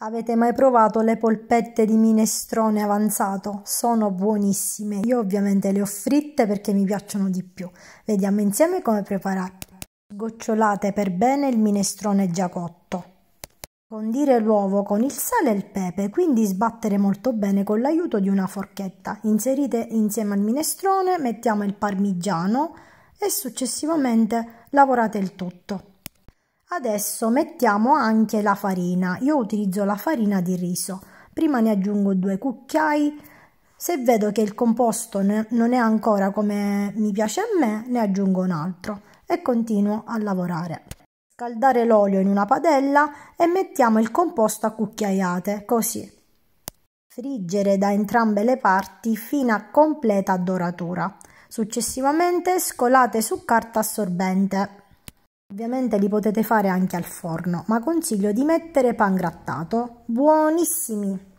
Avete mai provato le polpette di minestrone avanzato? Sono buonissime. Io ovviamente le ho fritte perché mi piacciono di più. Vediamo insieme come prepararle. Gocciolate per bene il minestrone già cotto. Condire l'uovo con il sale e il pepe, quindi sbattere molto bene con l'aiuto di una forchetta. Inserite insieme al minestrone, mettiamo il parmigiano e successivamente lavorate il tutto. Adesso mettiamo anche la farina. Io utilizzo la farina di riso. Prima ne aggiungo due cucchiai. Se vedo che il composto non è ancora come mi piace a me, ne aggiungo un altro e continuo a lavorare. Scaldare l'olio in una padella e mettiamo il composto a cucchiaiate, così. Friggere da entrambe le parti fino a completa doratura. Successivamente scolate su carta assorbente. Ovviamente li potete fare anche al forno, ma consiglio di mettere pan grattato, buonissimi!